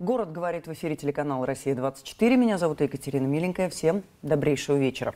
Город говорит в эфире телеканал «Россия-24». Меня зовут Екатерина Миленькая. Всем добрейшего вечера.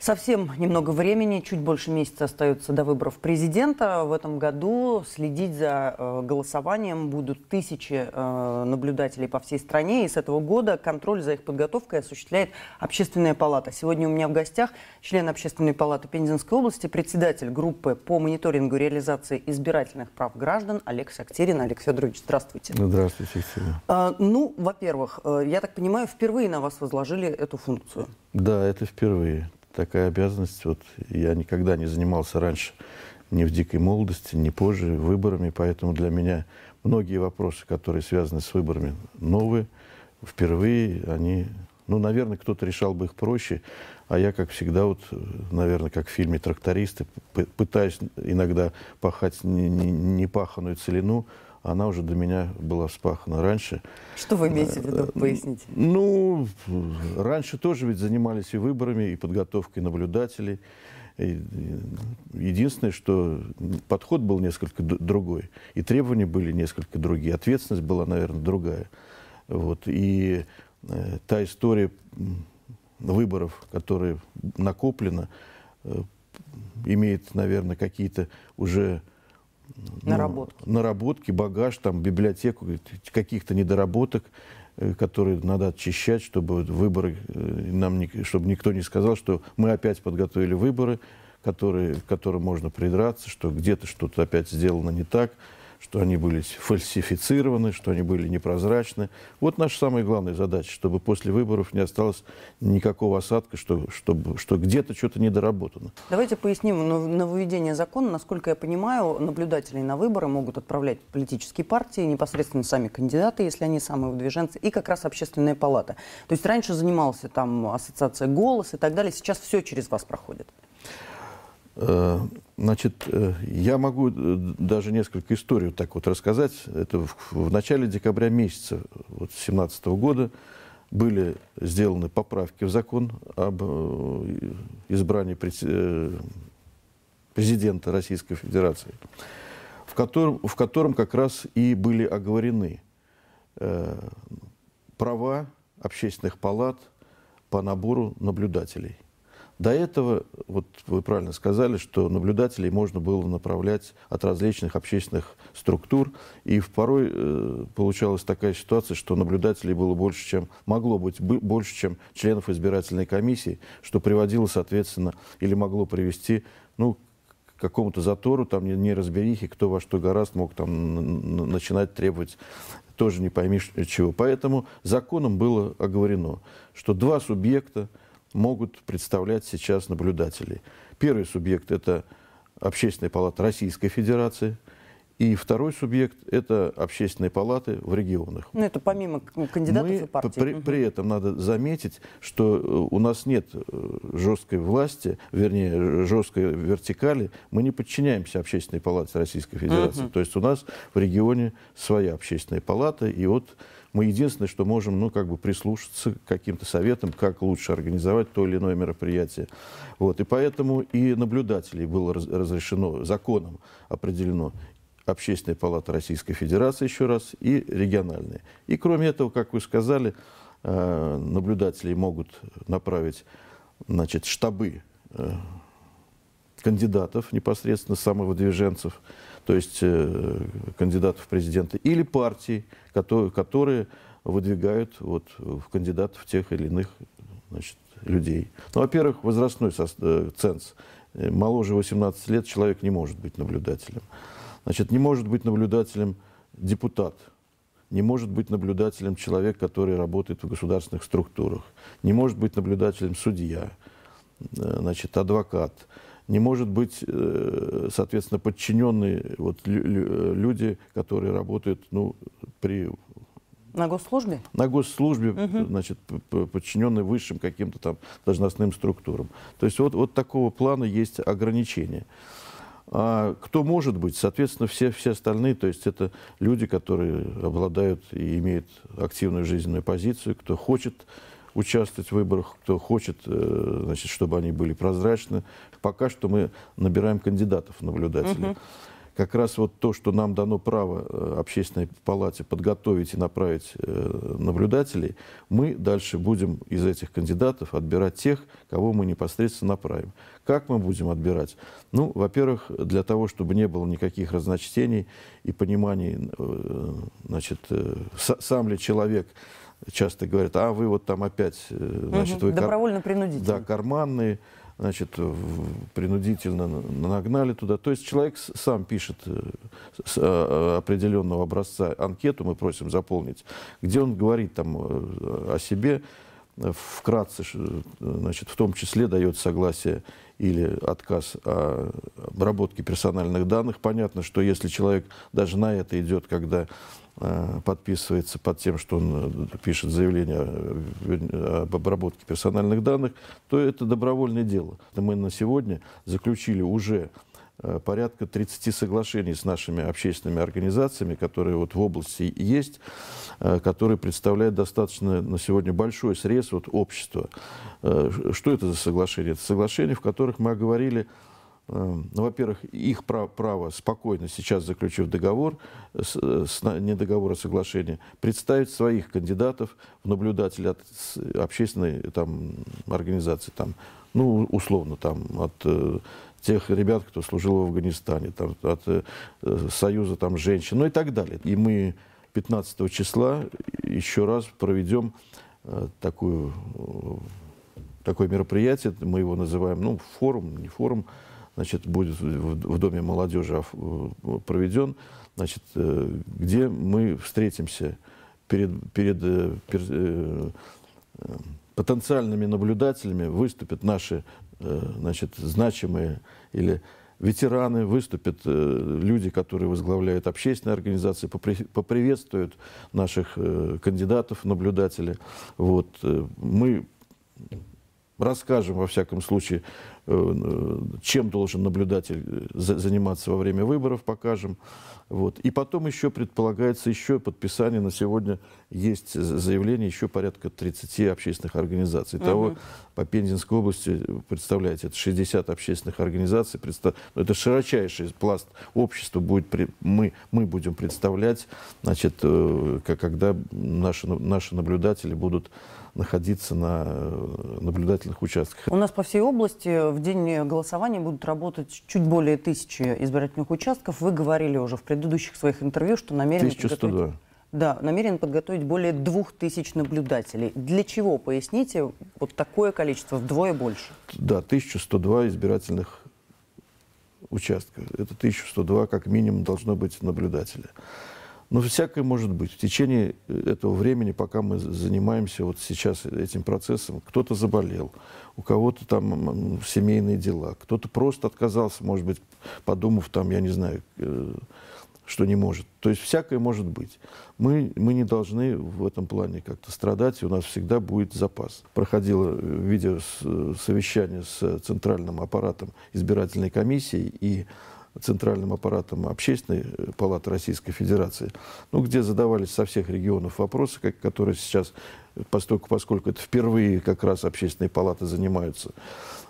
Совсем немного времени, чуть больше месяца остается до выборов президента. В этом году следить за э, голосованием будут тысячи э, наблюдателей по всей стране. И с этого года контроль за их подготовкой осуществляет Общественная палата. Сегодня у меня в гостях член Общественной палаты Пензенской области, председатель группы по мониторингу реализации избирательных прав граждан Олег Сактерин, Олег Федорович, здравствуйте. Ну, здравствуйте, э, ну, во-первых, я так понимаю, впервые на вас возложили эту функцию. Да, это впервые такая обязанность. Вот я никогда не занимался раньше ни в дикой молодости, ни позже выборами, поэтому для меня многие вопросы, которые связаны с выборами, новые, впервые они... Ну, наверное, кто-то решал бы их проще, а я, как всегда, вот, наверное, как в фильме «Трактористы», пытаюсь иногда пахать непаханную целину, она уже до меня была вспахана раньше. Что вы имеете в э, виду? Поясните. Ну, раньше тоже ведь занимались и выборами, и подготовкой наблюдателей. Единственное, что подход был несколько другой, и требования были несколько другие, ответственность была, наверное, другая. Вот. И э, та история выборов, которая накоплена, э, имеет, наверное, какие-то уже ну, наработки. Ну, наработки, багаж, там, библиотеку, каких-то недоработок, э, которые надо очищать, чтобы выборы э, нам, не, чтобы никто не сказал, что мы опять подготовили выборы, которые, к которым можно придраться, что где-то что-то опять сделано не так что они были фальсифицированы, что они были непрозрачны. Вот наша самая главная задача, чтобы после выборов не осталось никакого осадка, что, чтобы, что где-то что-то недоработано. Давайте поясним нововведение закона. Насколько я понимаю, наблюдатели на выборы могут отправлять политические партии, непосредственно сами кандидаты, если они самые выдвиженцы, и как раз общественная палата. То есть раньше занимался там ассоциация «Голос» и так далее, сейчас все через вас проходит. Э, значит, э, я могу э, даже несколько историй вот так вот рассказать. Это в, в начале декабря месяца 2017 вот, -го года были сделаны поправки в закон об избрании президента Российской Федерации, в котором, в котором как раз и были оговорены права общественных палат по набору наблюдателей – до этого, вот вы правильно сказали, что наблюдателей можно было направлять от различных общественных структур, и порой э, получалась такая ситуация, что наблюдателей было больше, чем могло быть, больше, чем членов избирательной комиссии, что приводило, соответственно, или могло привести, ну, какому-то затору, там, неразберихе, кто во что гораст мог там начинать требовать тоже не пойми чего. Поэтому законом было оговорено, что два субъекта – могут представлять сейчас наблюдатели. Первый субъект – это Общественная палата Российской Федерации, и второй субъект – это общественные палаты в регионах. Ну, это помимо ну, кандидатов Мы, и партий. При, при этом надо заметить, что э, у нас нет э, жесткой власти, вернее, жесткой вертикали. Мы не подчиняемся общественной палате Российской Федерации. Угу. То есть у нас в регионе своя общественная палата, и вот мы единственное, что можем, ну, как бы прислушаться к каким-то советам, как лучше организовать то или иное мероприятие. Вот, и поэтому и наблюдателей было разрешено, законом определено Общественная палата Российской Федерации, еще раз, и региональные. И кроме этого, как вы сказали, э, наблюдатели могут направить значит, штабы э, кандидатов, непосредственно самовыдвиженцев, движенцев, то есть э, кандидатов в президенты, или партии, которые, которые выдвигают вот, в кандидатов тех или иных значит, людей. Ну, во-первых, возрастной э, ценз. Э, моложе 18 лет человек не может быть наблюдателем. Значит, не может быть наблюдателем депутат, не может быть наблюдателем человек, который работает в государственных структурах, не может быть наблюдателем судья, э, значит, адвокат, не может быть, э, соответственно, подчиненные вот люди, которые работают ну, при на госслужбе? На госслужбе, угу. значит, подчиненные высшим каким-то там должностным структурам. То есть вот, вот такого плана есть ограничения. А кто может быть? Соответственно, все, все остальные, то есть это люди, которые обладают и имеют активную жизненную позицию, кто хочет участвовать в выборах, кто хочет, э, значит, чтобы они были прозрачны, пока что мы набираем кандидатов наблюдателей. Угу. Как раз вот то, что нам дано право э, общественной палате подготовить и направить э, наблюдателей, мы дальше будем из этих кандидатов отбирать тех, кого мы непосредственно направим. Как мы будем отбирать? Ну, во-первых, для того, чтобы не было никаких разночтений и пониманий, э, значит, сам ли человек часто говорит: а вы вот там опять, значит, вы... Добровольно-принудительно. Да, карманные значит, принудительно нагнали туда. То есть человек сам пишет э, с э, определенного образца анкету, мы просим заполнить, где он говорит там э, о себе, вкратце, значит, в том числе дает согласие или отказ о обработке персональных данных. Понятно, что если человек даже на это идет, когда э, подписывается под тем, что он э, пишет заявление об обработке персональных данных, то это добровольное дело. Мы на сегодня заключили уже Э, порядка 30 соглашений с нашими общественными организациями, которые вот в области есть, э, которые представляют достаточно на сегодня большой срез вот общества. Э, что это за соглашения? Это соглашения, в которых мы оговорили Эм, ну, во-первых, их право спокойно сейчас, заключив договор, с, э, с, не договор, а соглашение, представить своих кандидатов в наблюдатели от общественной там, организации, там, ну, условно, там, от э, тех ребят, кто служил в Афганистане, там, от э, Союза там, женщин, ну и так далее. И мы 15 числа еще раз проведем э, такую, такое мероприятие, мы его называем, ну, форум, не форум, значит, будет в Доме молодежи а, э, проведен, значит, э, где мы встретимся перед, перед э, пер, потенциальными наблюдателями, выступят наши значит, значимые или ветераны, выступят люди, которые возглавляют общественные организации, поприветствуют наших кандидатов, наблюдателей. Вот. Мы расскажем, во всяком случае, э, чем должен наблюдатель э, заниматься во время выборов, покажем. Вот. И потом еще предполагается еще подписание на сегодня есть заявление еще порядка 30 общественных организаций. Угу. Того по Пензенской области, э, представляете, это 60 общественных организаций. Ну, это широчайший пласт общества будет мы, мы будем представлять, значит, когда наши, наши наблюдатели будут находиться на э, наблюдательных участках. У нас по всей области в день голосования будут работать чуть более тысячи избирательных участков. Вы говорили уже в предыдущих своих интервью, что намерены 1102. подготовить... Да, намерен подготовить более двух тысяч наблюдателей. Для чего, поясните, вот такое количество, вдвое больше? Да, 1102 избирательных участка. Это 1102 как минимум должно быть наблюдателя. Но ну, всякое может быть. В течение э, этого времени, пока мы занимаемся вот сейчас этим процессом, кто-то заболел, у кого-то там семейные дела, кто-то просто отказался, может быть, подумав там, я не знаю, э, что не может. То есть всякое может быть. Мы, мы не должны в этом плане как-то страдать, и у нас всегда будет запас. Проходило э, совещание с центральным аппаратом избирательной комиссии, и центральным аппаратом Общественной э, палаты Российской Федерации, ну, где задавались со всех регионов вопросы, как, которые сейчас, э, поскольку, поскольку это впервые как раз общественные палаты занимаются,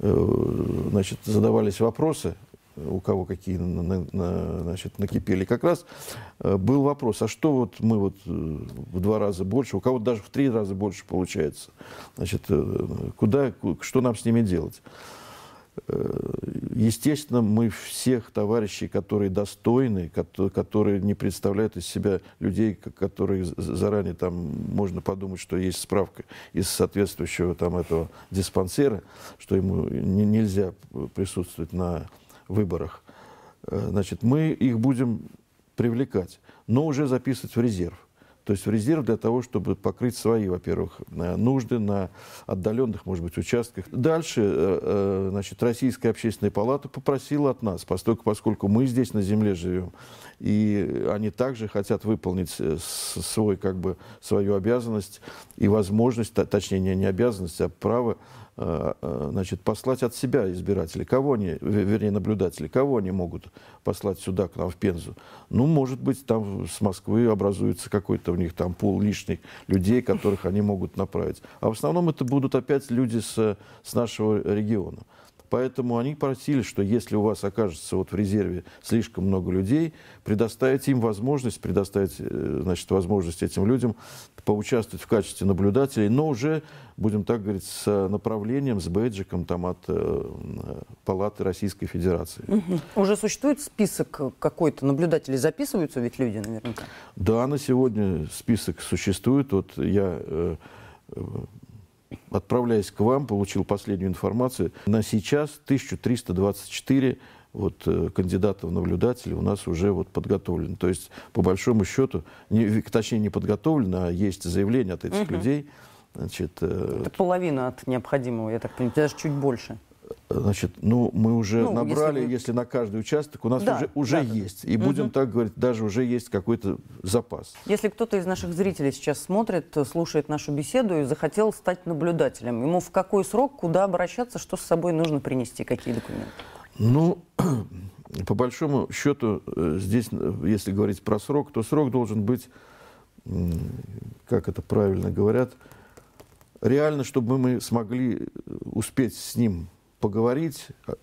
э, значит, задавались вопросы, у кого какие значит, накипели. Как раз был вопрос, а что вот мы вот в два раза больше, у кого даже в три раза больше получается, значит, куда, что нам с ними делать? Естественно, мы всех товарищей, которые достойны, которые не представляют из себя людей, которые заранее там можно подумать, что есть справка из соответствующего там этого диспансера, что ему не, нельзя присутствовать на выборах. Э, значит, мы их будем привлекать, но уже записывать в резерв. То есть в резерв для того, чтобы покрыть свои, во-первых, нужды на отдаленных, может быть, участках. Дальше, э, э, значит, Российская общественная палата попросила от нас, поскольку, поскольку мы здесь на земле живем, и они также хотят выполнить э, свой, как бы, свою обязанность и возможность, точнее, не обязанность, а право Э, э, значит, послать от себя избирателей. Кого они, вернее, наблюдатели, кого они могут послать сюда, к нам, в Пензу? Ну, может быть, там с Москвы образуется какой-то у них там пол лишних людей, которых они могут направить. А в основном это будут опять люди с, с нашего региона. Поэтому они просили, что если у вас окажется вот в резерве слишком много людей, предоставить им возможность, предоставить э, значит, возможность этим людям поучаствовать в качестве наблюдателей, но уже, будем так говорить, с направлением, с бейджиком там, от э, Палаты Российской Федерации. Угу. Уже существует список какой-то наблюдателей? Записываются ведь люди наверняка? Да, на сегодня список существует. Вот я э, отправляясь к вам, получил последнюю информацию. На сейчас 1324 вот, э, кандидата в наблюдателей у нас уже вот подготовлено. То есть, по большому счету, не, точнее, не подготовлено, а есть заявление от этих угу. людей. Значит, э, Это половина от необходимого, я так понимаю, даже чуть больше. Значит, ну, мы уже ну, набрали, если... если на каждый участок, у нас да, уже, уже да. есть. И угу. будем так говорить, даже уже есть какой-то запас. Если кто-то из наших зрителей сейчас смотрит, слушает нашу беседу и захотел стать наблюдателем, ему в какой срок, куда обращаться, что с собой нужно принести, какие документы? Ну, по большому счету, э, здесь, э, если говорить про срок, то срок должен быть, как это правильно говорят, реально, чтобы мы смогли э, успеть с ним поговорить, а,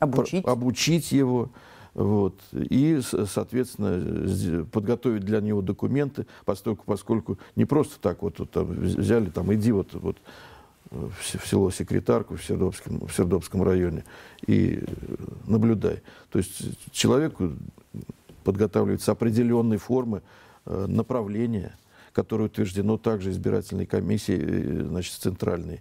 обучить, про, обучить его. Вот, и, соответственно, подготовить для него документы, поскольку, поскольку не просто так вот, вот там, взяли, там, иди вот, вот в село Секретарку в Сердобском, в Сердобском районе и наблюдай. То есть человеку подготавливаются определенные формы э, направления, которое утверждено также избирательной комиссией э, значит, центральной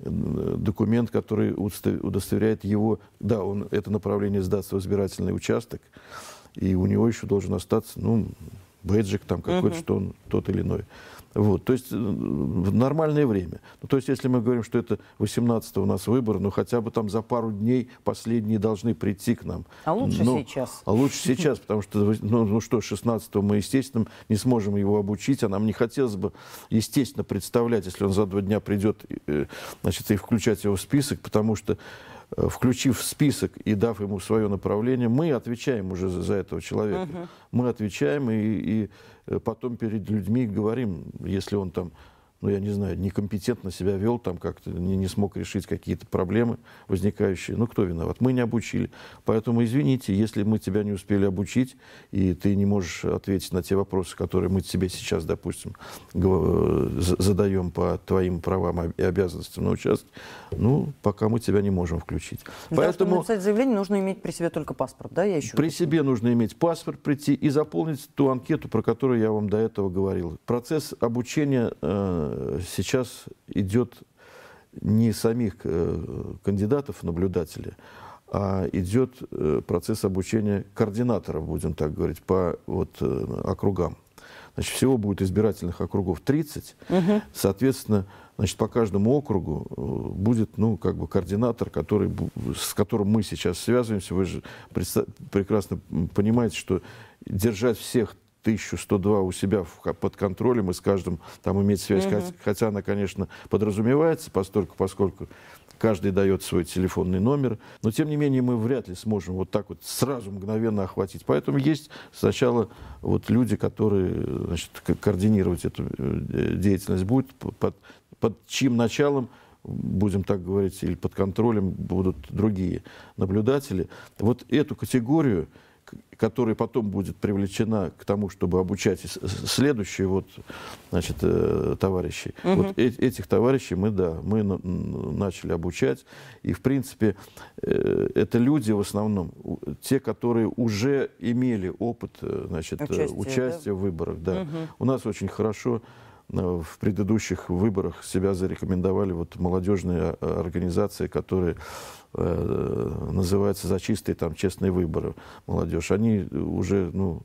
документ, который удостоверяет его, да, он это направление сдастся в избирательный участок, и у него еще должен остаться, ну, бэджик там какой-то, угу. что он тот или иной. Вот, то есть э, в нормальное время. Ну, то есть если мы говорим, что это 18 у нас выборы, ну хотя бы там за пару дней последние должны прийти к нам. А лучше но, ну, сейчас. А лучше сейчас, потому что, ну, ну что, 16 мы, естественно, не сможем его обучить, а нам не хотелось бы, естественно, представлять, если он за два дня придет, э, значит, и включать его в список, потому что Э, включив список и дав ему свое направление, мы отвечаем уже за, за этого человека. Угу. Мы отвечаем и, и э, потом перед людьми говорим, если он там ну, я не знаю, некомпетентно себя вел, там как-то не, не смог решить какие-то проблемы возникающие. Ну, кто виноват? Мы не обучили. Поэтому, извините, если мы тебя не успели обучить, и ты не можешь ответить на те вопросы, которые мы тебе сейчас, допустим, э, задаем по твоим правам и обязанностям на участке, ну, пока мы тебя не можем включить. Для Поэтому... Того, чтобы написать заявление, нужно иметь при себе только паспорт, да? Я еще при хочу. себе нужно иметь паспорт, прийти и заполнить ту анкету, про которую я вам до этого говорил. Процесс обучения э, Э, сейчас идет не самих э, кандидатов в наблюдатели, а идет э, процесс обучения координаторов, будем так говорить, по вот, округам. Значит, всего будет избирательных округов 30. Угу. Соответственно, значит, по каждому округу будет ну, как бы координатор, который, с которым мы сейчас связываемся. Вы же прекрасно понимаете, что держать всех 1102 у себя в, под контролем и с каждым там иметь связь. Угу. Хотя, хотя она, конечно, подразумевается, постольку, поскольку каждый дает свой телефонный номер. Но, тем не менее, мы вряд ли сможем вот так вот сразу мгновенно охватить. Поэтому есть сначала вот люди, которые значит, координировать эту э, деятельность будут, под, под чьим началом будем так говорить, или под контролем будут другие наблюдатели. Вот эту категорию которая потом будет привлечена к тому, чтобы обучать следующие вот, значит, э, товарищи. Угу. Вот э этих товарищей мы, да, мы начали обучать. И, в принципе, э это люди в основном, те, которые уже имели опыт, э, значит, участия, э, участия да? в выборах. Да. Угу. У нас очень хорошо Э, в предыдущих выборах себя зарекомендовали вот молодежные э, организации, которые э, называются «За чистые там, честные выборы молодежь». Они уже, ну,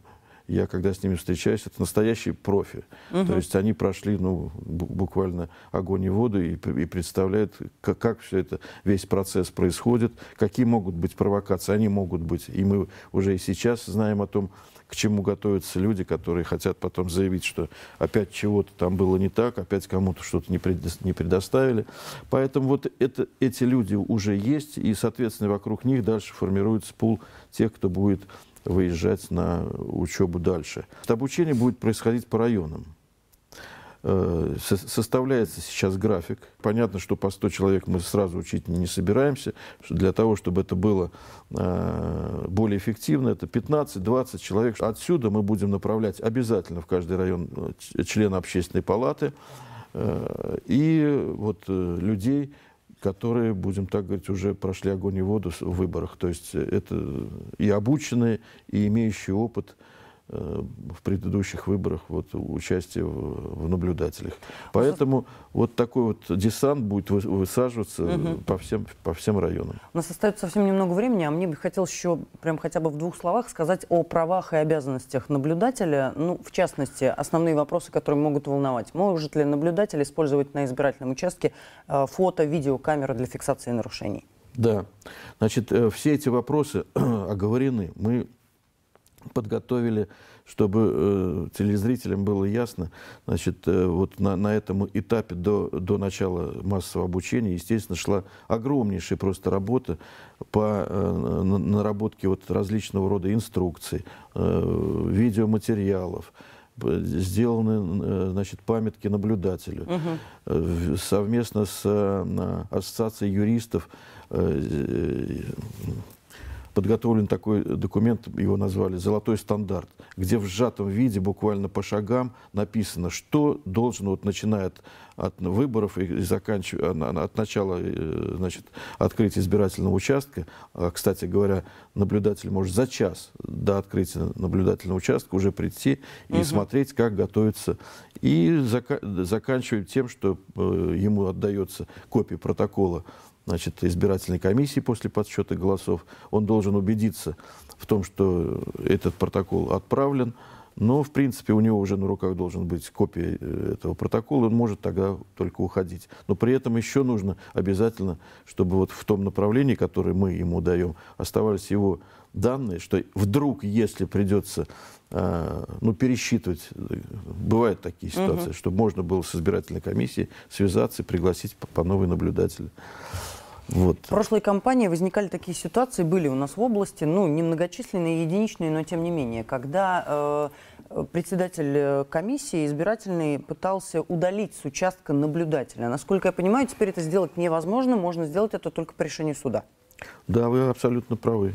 я когда с ними встречаюсь, это настоящие профи. Угу. То есть они прошли ну, буквально огонь и воду и, и представляют, как, как все это, весь процесс происходит, какие могут быть провокации, они могут быть. И мы уже и сейчас знаем о том, к чему готовятся люди, которые хотят потом заявить, что опять чего-то там было не так, опять кому-то что-то не, предоставили. Поэтому вот это, эти люди уже есть, и, соответственно, вокруг них дальше формируется пул тех, кто будет выезжать на учебу дальше. Обучение будет происходить по районам. Э, составляется сейчас график. Понятно, что по 100 человек мы сразу учить не собираемся. Для того, чтобы это было э, более эффективно, это 15-20 человек. Отсюда мы будем направлять обязательно в каждый район э, члена общественной палаты и вот людей, которые, будем так говорить, уже прошли огонь и воду в выборах. То есть это и обученные, и имеющие опыт – Э, в предыдущих выборах вот, участие в, в наблюдателях. Ну, Поэтому ну, вот такой вот десант будет высаживаться угу. по, всем, по всем районам. У нас остается совсем немного времени, а мне бы хотелось еще прям хотя бы в двух словах сказать о правах и обязанностях наблюдателя. Ну, в частности, основные вопросы, которые могут волновать. Может ли наблюдатель использовать на избирательном участке э, фото, видео, камеры для фиксации нарушений? Да. Значит, э, все эти вопросы оговорены. Мы подготовили, чтобы э, телезрителям было ясно, значит, э, вот на, на этом этапе до, до начала массового обучения, естественно, шла огромнейшая просто работа по э, наработке вот различного рода инструкций, э, видеоматериалов, сделаны э, значит, памятки наблюдателю. Угу. Совместно с э, Ассоциацией юристов подготовлен такой документ, его назвали «Золотой стандарт», где в сжатом виде, буквально по шагам, написано, что должно вот начиная от, от выборов и, и заканчивая, от начала э, значит, открытия избирательного участка, а, кстати говоря, наблюдатель может за час до открытия наблюдательного участка уже прийти и угу. смотреть, как готовится. И зака заканчиваем тем, что э, ему отдается копия протокола значит, избирательной комиссии после подсчета голосов. Он должен убедиться в том, что этот протокол отправлен. Но, в принципе, у него уже на руках должен быть копия э, этого протокола, он может тогда только уходить. Но при этом еще нужно обязательно, чтобы вот в том направлении, которое мы ему даем, оставались его данные, что вдруг, если придется э, ну, пересчитывать, бывают такие ситуации, угу. чтобы можно было с избирательной комиссией связаться и пригласить по, по новой наблюдателя. Вот. В прошлой кампании возникали такие ситуации, были у нас в области, ну, немногочисленные, единичные, но тем не менее, когда э, председатель э, комиссии избирательной пытался удалить с участка наблюдателя. Насколько я понимаю, теперь это сделать невозможно, можно сделать это только по решению суда. Да, вы абсолютно правы.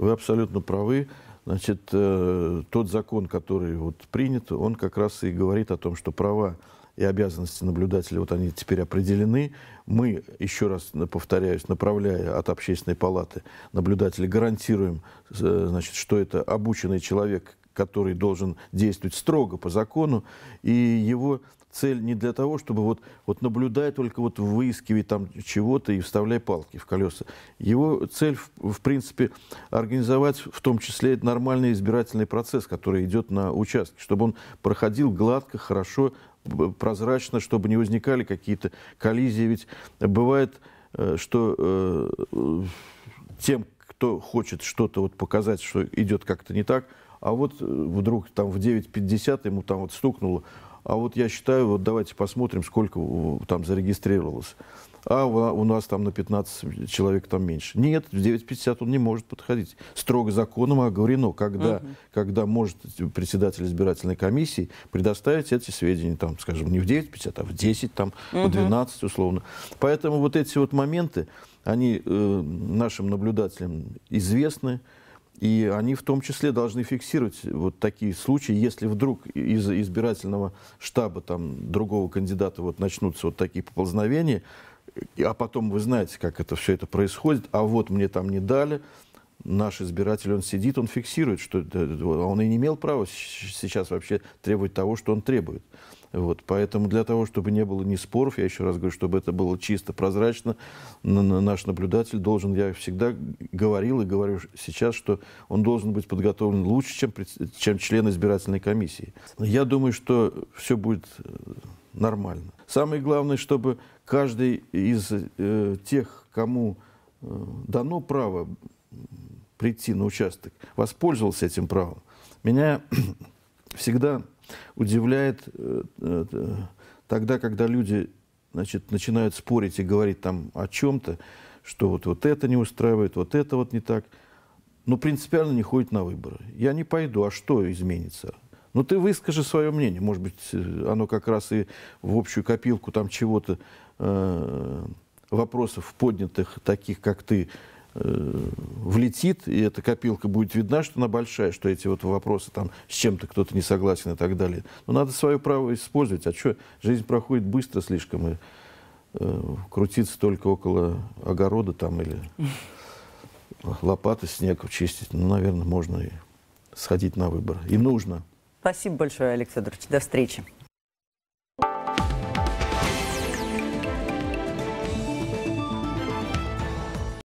Вы абсолютно правы. Значит, э, тот закон, который вот принят, он как раз и говорит о том, что права и обязанности наблюдателя, вот они теперь определены. Мы, еще раз повторяюсь, направляя от общественной палаты наблюдателя, гарантируем, э, значит, что это обученный человек, который должен действовать строго по закону, и его цель не для того, чтобы вот, вот наблюдая только вот выискивай там чего-то и вставляй палки в колеса. Его цель, в, в принципе, организовать в том числе нормальный избирательный процесс, который идет на участке, чтобы он проходил гладко, хорошо, прозрачно, чтобы не возникали какие-то коллизии. Ведь бывает, э, что э, тем, кто хочет что-то вот показать, что идет как-то не так, а вот э, вдруг там в 9.50 ему там вот стукнуло, а вот я считаю, вот давайте посмотрим, сколько там зарегистрировалось. А у нас там на 15 человек там меньше. Нет, в 9.50 он не может подходить. Строго законом оговорено, когда, угу. когда может председатель избирательной комиссии предоставить эти сведения, там, скажем, не в 9.50, а в 10, там, угу. в 12 условно. Поэтому вот эти вот моменты, они э, нашим наблюдателям известны. И они в том числе должны фиксировать вот такие случаи, если вдруг из избирательного штаба там, другого кандидата вот начнутся вот такие поползновения, а потом вы знаете, как это все это происходит, а вот мне там не дали, наш избиратель, он сидит, он фиксирует, что а он и не имел права сейчас вообще требовать того, что он требует. Вот, поэтому для того, чтобы не было ни споров, я еще раз говорю, чтобы это было чисто, прозрачно, наш наблюдатель должен, я всегда говорил и говорю сейчас, что он должен быть подготовлен лучше, чем, чем член избирательной комиссии. Я думаю, что все будет э, нормально. Самое главное, чтобы каждый из э, тех, кому э, дано право прийти на участок, воспользовался этим правом. Меня всегда удивляет э, э, тогда, когда люди значит, начинают спорить и говорить там о чем-то, что вот, вот это не устраивает, вот это вот не так, но принципиально не ходит на выборы. Я не пойду, а что изменится? Ну ты выскажи свое мнение, может быть, э, оно как раз и в общую копилку там чего-то э, вопросов поднятых, таких как ты, Э, влетит, и эта копилка будет видна, что она большая, что эти вот вопросы там с чем-то кто-то не согласен и так далее. Но надо свое право использовать. А что, жизнь проходит быстро слишком, и э, крутиться только около огорода там или лопаты снег чистить. Ну, наверное, можно и сходить на выбор. И нужно. Спасибо большое, Александр Федорович. До встречи.